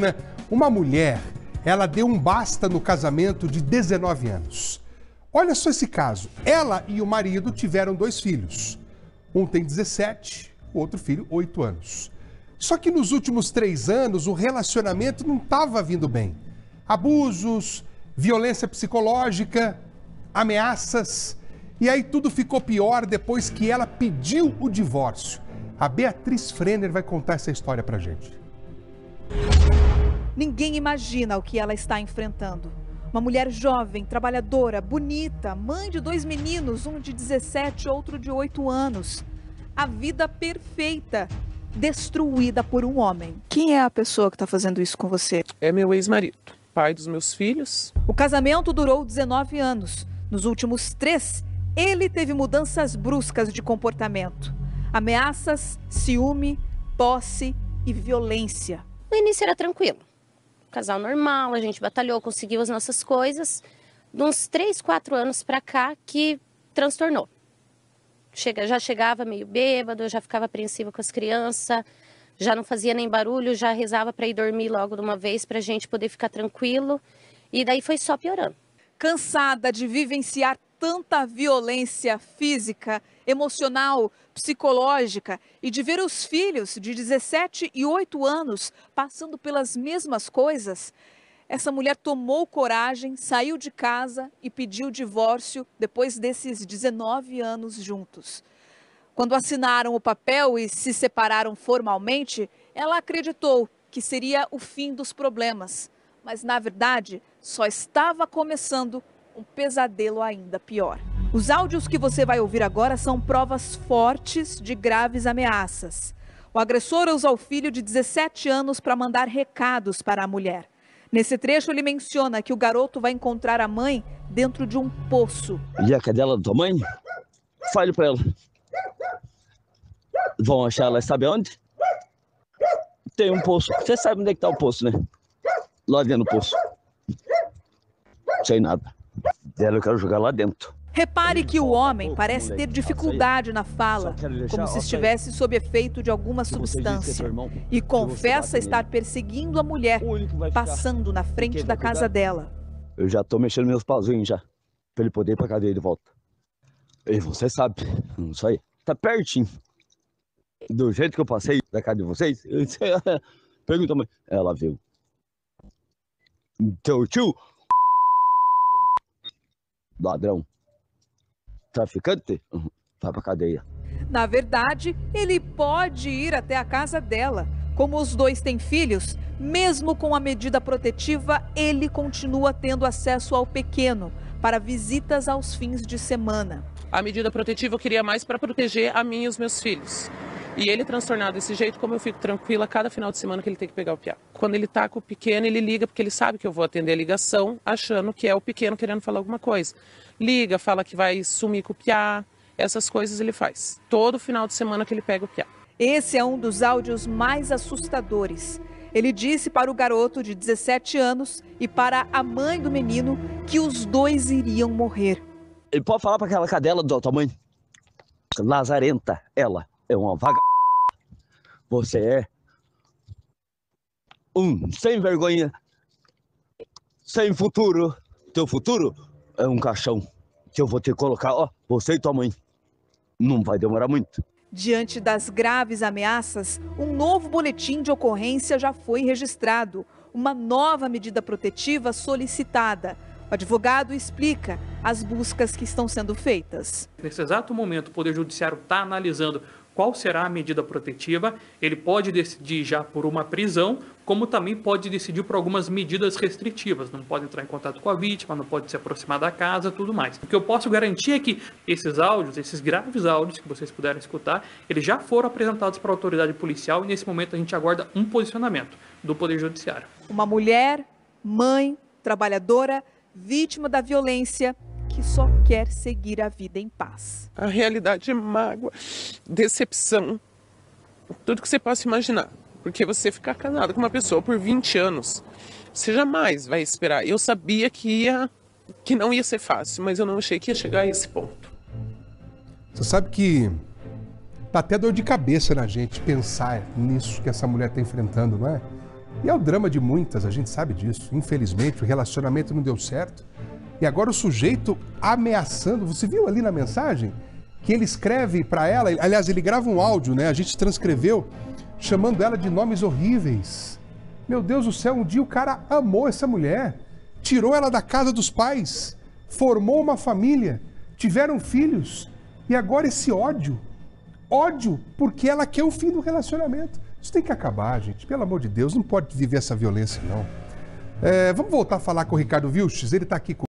Santana, uma mulher, ela deu um basta no casamento de 19 anos. Olha só esse caso. Ela e o marido tiveram dois filhos. Um tem 17, o outro filho, 8 anos. Só que nos últimos três anos o relacionamento não estava vindo bem. Abusos, violência psicológica, ameaças. E aí tudo ficou pior depois que ela pediu o divórcio. A Beatriz Frenner vai contar essa história pra gente. Ninguém imagina o que ela está enfrentando. Uma mulher jovem, trabalhadora, bonita, mãe de dois meninos, um de 17, outro de 8 anos. A vida perfeita, destruída por um homem. Quem é a pessoa que está fazendo isso com você? É meu ex-marido, pai dos meus filhos. O casamento durou 19 anos. Nos últimos três, ele teve mudanças bruscas de comportamento: ameaças, ciúme, posse e violência. No início era tranquilo casal normal, a gente batalhou, conseguiu as nossas coisas. De uns três, quatro anos para cá que transtornou. Chega, já chegava meio bêbado, já ficava apreensiva com as crianças, já não fazia nem barulho, já rezava para ir dormir logo de uma vez para a gente poder ficar tranquilo. E daí foi só piorando. Cansada de vivenciar tanta violência física, emocional, psicológica e de ver os filhos de 17 e 8 anos passando pelas mesmas coisas, essa mulher tomou coragem, saiu de casa e pediu divórcio depois desses 19 anos juntos. Quando assinaram o papel e se separaram formalmente, ela acreditou que seria o fim dos problemas. Mas, na verdade, só estava começando um pesadelo ainda pior. Os áudios que você vai ouvir agora são provas fortes de graves ameaças. O agressor usa o filho de 17 anos para mandar recados para a mulher. Nesse trecho, ele menciona que o garoto vai encontrar a mãe dentro de um poço. E a cadela da tua mãe? Fale para ela. Vão achar ela, sabe onde? Tem um poço. Você sabe onde é que tá o poço, né? Lá dentro do poço. Sem nada dela eu quero jogar lá dentro. Repare que o homem parece ter dificuldade na fala, como se estivesse sob efeito de alguma é substância, e confessa estar perseguindo a mulher, passando na frente da casa dela. Eu já tô mexendo meus pauzinhos já, pra ele poder ir pra cadeia de volta. E você sabe, não sei, tá pertinho. Do jeito que eu passei da casa de vocês, pergunta, ela viu. Então tio ladrão, traficante, uhum. vai pra cadeia. Na verdade, ele pode ir até a casa dela. Como os dois têm filhos, mesmo com a medida protetiva, ele continua tendo acesso ao pequeno para visitas aos fins de semana. A medida protetiva eu queria mais para proteger a mim e os meus filhos. E ele é transtornado desse jeito, como eu fico tranquila cada final de semana que ele tem que pegar o piá. Quando ele tá com o pequeno, ele liga, porque ele sabe que eu vou atender a ligação, achando que é o pequeno querendo falar alguma coisa. Liga, fala que vai sumir com o piá, essas coisas ele faz. Todo final de semana que ele pega o piá. Esse é um dos áudios mais assustadores. Ele disse para o garoto de 17 anos e para a mãe do menino que os dois iriam morrer. Ele pode falar para aquela cadela do tamanho? Lazarenta, ela é uma vaga. Você é um sem vergonha, sem futuro. Teu futuro é um caixão que eu vou te colocar, ó, você e tua mãe. Não vai demorar muito. Diante das graves ameaças, um novo boletim de ocorrência já foi registrado. Uma nova medida protetiva solicitada. O advogado explica as buscas que estão sendo feitas. Nesse exato momento, o Poder Judiciário está analisando qual será a medida protetiva. Ele pode decidir já por uma prisão, como também pode decidir por algumas medidas restritivas. Não pode entrar em contato com a vítima, não pode se aproximar da casa, tudo mais. O que eu posso garantir é que esses áudios, esses graves áudios que vocês puderam escutar, eles já foram apresentados para a autoridade policial e nesse momento a gente aguarda um posicionamento do Poder Judiciário. Uma mulher, mãe, trabalhadora, vítima da violência que só quer seguir a vida em paz. A realidade é mágoa, decepção, tudo que você possa imaginar. Porque você ficar casado com uma pessoa por 20 anos, você jamais vai esperar. Eu sabia que ia que não ia ser fácil, mas eu não achei que ia chegar a esse ponto. Você sabe que tá até dor de cabeça na gente pensar nisso que essa mulher está enfrentando, não é? E é o drama de muitas, a gente sabe disso. Infelizmente, o relacionamento não deu certo. E agora o sujeito ameaçando. Você viu ali na mensagem que ele escreve para ela, aliás, ele grava um áudio, né? A gente transcreveu chamando ela de nomes horríveis. Meu Deus do céu, um dia o cara amou essa mulher, tirou ela da casa dos pais, formou uma família, tiveram filhos e agora esse ódio. Ódio porque ela quer o fim do relacionamento. Isso tem que acabar, gente. Pelo amor de Deus, não pode viver essa violência, não. É, vamos voltar a falar com o Ricardo Vilches, ele está aqui com